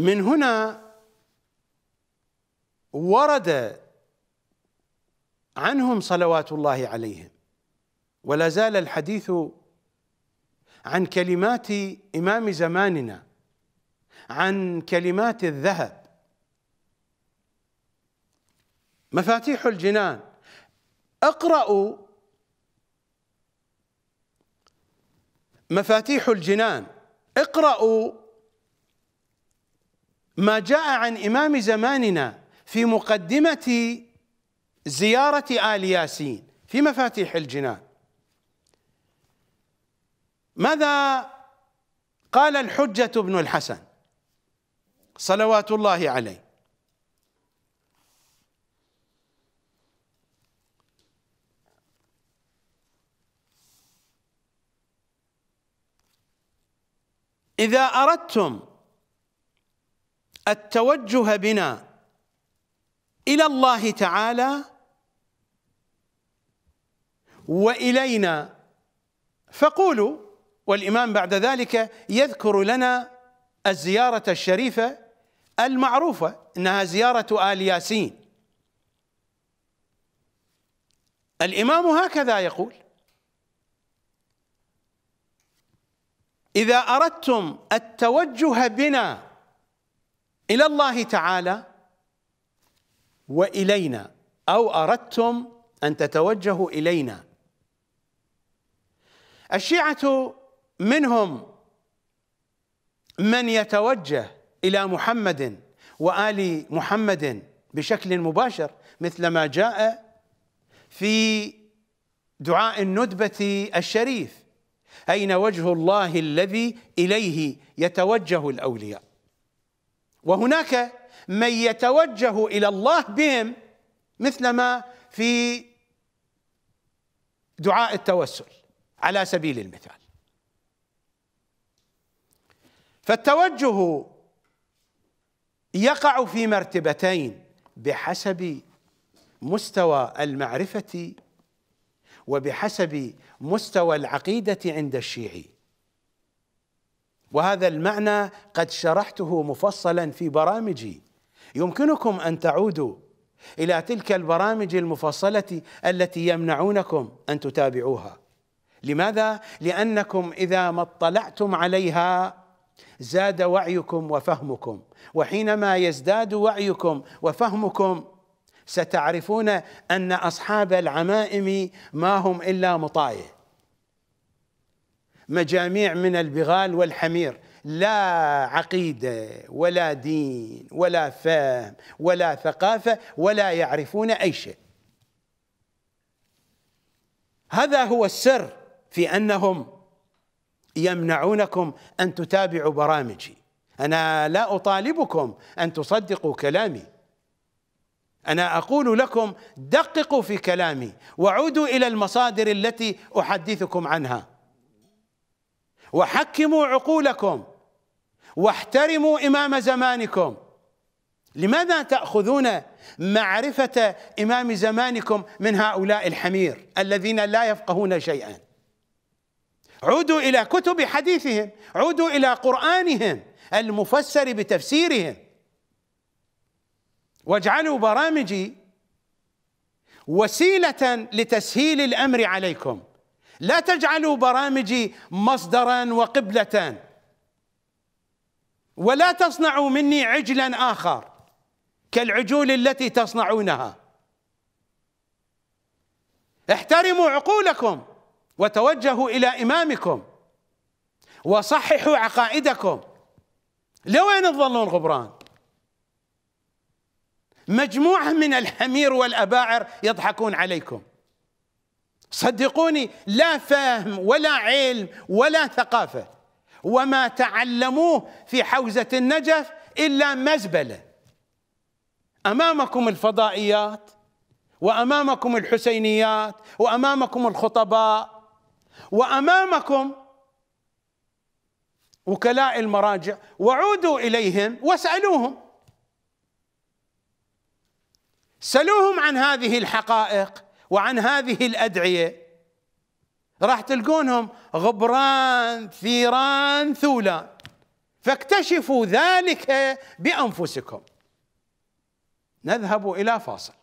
من هنا ورد عنهم صلوات الله عليهم ولا زال الحديث عن كلمات امام زماننا عن كلمات الذهب مفاتيح الجنان اقرأوا مفاتيح الجنان اقرأوا ما جاء عن إمام زماننا في مقدمة زيارة آل ياسين في مفاتيح الجنان ماذا قال الحجة بن الحسن صلوات الله عليه إذا أردتم التوجه بنا الى الله تعالى والينا فقولوا والامام بعد ذلك يذكر لنا الزياره الشريفه المعروفه انها زياره ال ياسين الامام هكذا يقول اذا اردتم التوجه بنا إلى الله تعالى وإلينا أو أردتم أن تتوجهوا إلينا الشيعة منهم من يتوجه إلى محمد وآل محمد بشكل مباشر مثل ما جاء في دعاء الندبة الشريف أين وجه الله الذي إليه يتوجه الأولياء وهناك من يتوجه الى الله بهم مثلما في دعاء التوسل على سبيل المثال فالتوجه يقع في مرتبتين بحسب مستوى المعرفه وبحسب مستوى العقيده عند الشيعي وهذا المعنى قد شرحته مفصلا في برامجي يمكنكم ان تعودوا الى تلك البرامج المفصله التي يمنعونكم ان تتابعوها لماذا لانكم اذا ما اطلعتم عليها زاد وعيكم وفهمكم وحينما يزداد وعيكم وفهمكم ستعرفون ان اصحاب العمائم ما هم الا مطايه مجاميع من البغال والحمير لا عقيدة ولا دين ولا فهم ولا ثقافة ولا يعرفون أي شيء هذا هو السر في أنهم يمنعونكم أن تتابعوا برامجي أنا لا أطالبكم أن تصدقوا كلامي أنا أقول لكم دققوا في كلامي وعودوا إلى المصادر التي أحدثكم عنها وحكموا عقولكم واحترموا إمام زمانكم لماذا تأخذون معرفة إمام زمانكم من هؤلاء الحمير الذين لا يفقهون شيئا عودوا إلى كتب حديثهم عودوا إلى قرآنهم المفسر بتفسيرهم واجعلوا برامجي وسيلة لتسهيل الأمر عليكم لا تجعلوا برامجي مصدرا وقبلة ولا تصنعوا مني عجلا آخر كالعجول التي تصنعونها احترموا عقولكم وتوجهوا إلى إمامكم وصححوا عقائدكم لوين تظلون غبران مجموعة من الحمير والأباعر يضحكون عليكم صدقوني لا فهم ولا علم ولا ثقافة وما تعلموه في حوزة النجف إلا مزبلة أمامكم الفضائيات وأمامكم الحسينيات وأمامكم الخطباء وأمامكم وكلاء المراجع وعودوا إليهم واسألوهم سلوهم عن هذه الحقائق وعن هذه الأدعية راح تلقونهم غبران ثيران ثولان فاكتشفوا ذلك بأنفسكم نذهب إلى فاصل